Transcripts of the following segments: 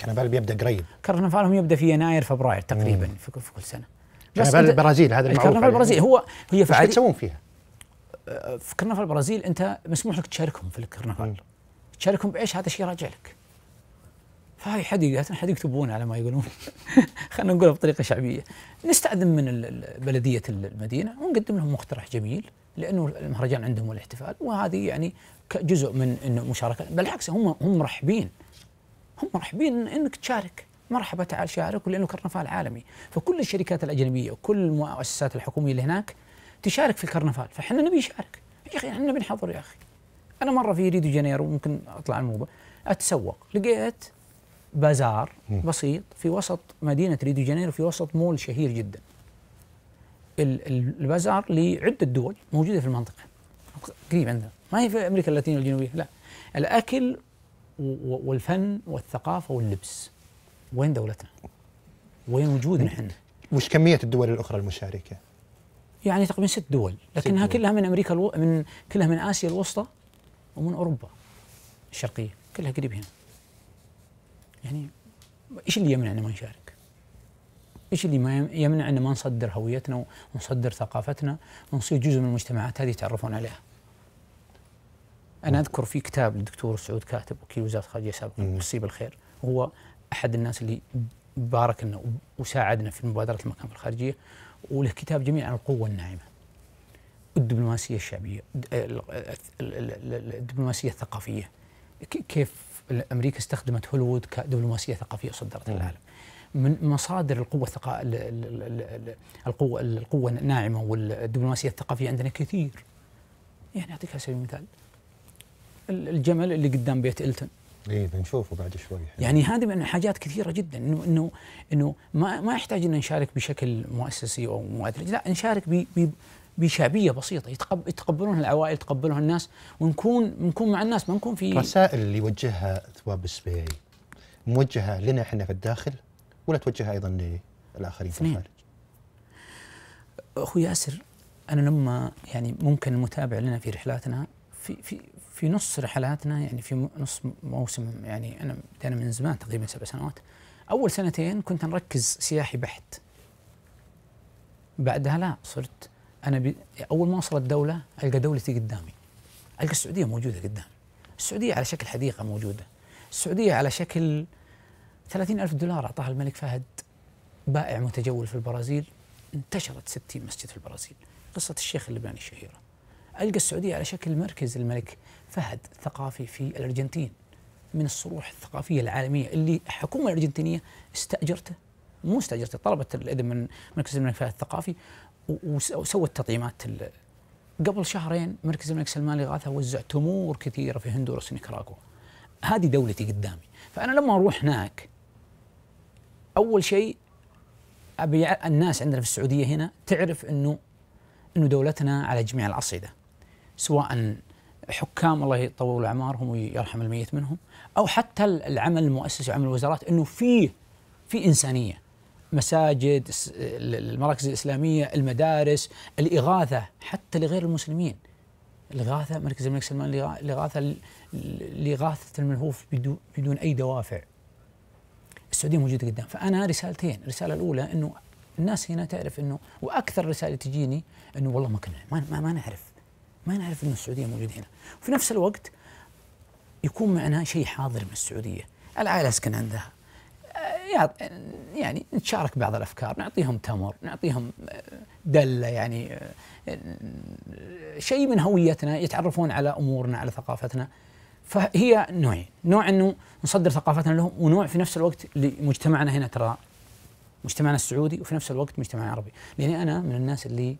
كرنفال بيبدا قريب كرنفالهم يبدا في يناير فبراير تقريبا مم. في كل سنه بس كرنفال البرازيل هذا المعروف كرنفال البرازيل هو هي فعاليه تسوون فيها؟ آه، في كرنفال البرازيل انت مسموح لك تشاركهم في الكرنفال تشاركهم بايش هذا شيء راجع لك فهي حديقة حد يكتبون على ما يقولون خلينا نقولها بطريقة شعبية نستأذن من بلدية المدينة ونقدم لهم مقترح جميل لأنه المهرجان عندهم والاحتفال وهذه يعني جزء من انه مشاركة بالعكس هم هم مرحبين هم مرحبين انك تشارك مرحبا تعال شارك لانه كرنفال عالمي فكل الشركات الاجنبيه وكل المؤسسات الحكوميه اللي هناك تشارك في الكرنفال فاحنا نبي نشارك يا اخي احنا بنحضر يا اخي انا مره في ريو جانيرو ممكن اطلع الموبه اتسوق لقيت بازار بسيط في وسط مدينه ريو جانيرو في وسط مول شهير جدا البازار لعده دول موجوده في المنطقه قريب عندنا ما هي في امريكا اللاتينيه الجنوبيه لا الاكل والفن والثقافه واللبس وين دولتنا؟ وين وجودنا احنا؟ وش كميه الدول الاخرى المشاركه؟ يعني تقريبا ست دول لكنها ست دول. كلها من امريكا الو... من كلها من اسيا الوسطى ومن اوروبا الشرقيه كلها قريب هنا يعني ايش اللي يمنعنا ما نشارك؟ ايش اللي ما يمنع ان ما نصدر هويتنا ونصدر ثقافتنا ونصير جزء من المجتمعات هذه يتعرفون عليها؟ انا اذكر في كتاب للدكتور سعود كاتب وكيل وزاره الخارجيه سابقا نصيب الخير هو احد الناس اللي بارك لنا وساعدنا في مبادره المكان في الخارجيه وله كتاب جميل عن القوه الناعمه الدبلوماسيه الشعبيه الدبلوماسيه الثقافيه كيف امريكا استخدمت هوليوود كدبلوماسيه ثقافيه صدرت للعالم من مصادر القوة الثقا... القوة القوة الناعمة والدبلوماسية الثقافية عندنا كثير يعني أعطيك على سبيل المثال الجمل اللي قدام بيت التن اي بنشوفه بعد شوي يعني هذه من حاجات كثيره جدا انه انه انه ما ما يحتاج ان نشارك بشكل مؤسسي او مؤثر لا نشارك ب بشعبيه بسيطه يتقبلونها العوائل يتقبلونها الناس ونكون نكون مع الناس ما نكون في رسائل اللي يوجهها ثواب السبيعي موجهه لنا احنا في الداخل ولا توجهها ايضا للاخرين في الخارج؟ اخوي ياسر انا لما يعني ممكن المتابع لنا في رحلاتنا في في في نص رحلاتنا يعني في نص موسم يعني انا انا من زمان تقريبا سبع سنوات اول سنتين كنت نركز سياحي بحت بعدها لا صرت انا اول ما وصلت الدوله القى دولتي قدامي القى السعوديه موجوده قدامي السعوديه على شكل حديقه موجوده السعوديه على شكل ثلاثين ألف دولار أعطاها الملك فهد بائع متجول في البرازيل انتشرت ستين مسجد في البرازيل قصة الشيخ اللباني الشهيرة ألقى السعودية على شكل مركز الملك فهد الثقافي في الأرجنتين من الصروح الثقافية العالمية اللي الحكومة الأرجنتينية استأجرته مو استأجرته طلبت الإذن من مركز الملك فهد الثقافي وسوت تطعيمات قبل شهرين مركز الملك سلمان لغاثة وزع تمور كثيرة في هندوراس ونيكاراغوا هذه دولتي قدامي فأنا لما أروح هناك أول شيء أبي الناس عندنا في السعودية هنا تعرف أنه أنه دولتنا على جميع الأصعدة سواء حكام الله يطول اعمارهم ويرحم الميت منهم او حتى العمل المؤسسي وعمل الوزارات انه في في انسانيه مساجد المراكز الاسلاميه المدارس الاغاثه حتى لغير المسلمين الاغاثه مركز الملك سلمان الاغاثه لاغاثه الملهوف بدون اي دوافع السعوديه موجوده قدام فانا رسالتين الرساله الاولى انه الناس هنا تعرف انه واكثر رسائل تجيني انه والله ما كنا ما, ما, ما نعرف ما نعرف أن السعودية موجودة هنا وفي نفس الوقت يكون معنا شيء حاضر من السعودية العائلة أسكن عندها آه، يعني نتشارك بعض الافكار نعطيهم تمر نعطيهم آه، دله يعني آه، شيء من هويتنا يتعرفون على امورنا على ثقافتنا فهي نوعين نوع انه نصدر ثقافتنا لهم ونوع في نفس الوقت لمجتمعنا هنا ترى مجتمعنا السعودي وفي نفس الوقت مجتمعنا العربي لاني انا من الناس اللي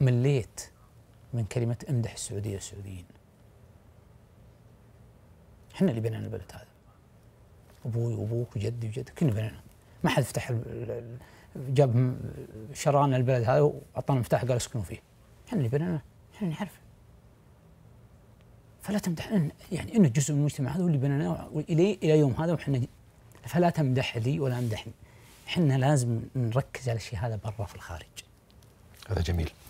مليت من كلمة امدح السعودية والسعوديين احنا اللي بنينا البلد هذا ابوي وابوك وجدي وجدك كلنا بنينا ما حد فتح جاب شرانا البلد هذا واعطانا مفتاح قال اسكنوا فيه احنا اللي بنينا احنا اللي نعرف فلا تمدح إن يعني انه جزء من المجتمع هذا واللي بنيناه الى الى يوم هذا وحنا فلا تمدح لي ولا امدحني احنا لازم نركز على الشيء هذا برا في الخارج هذا جميل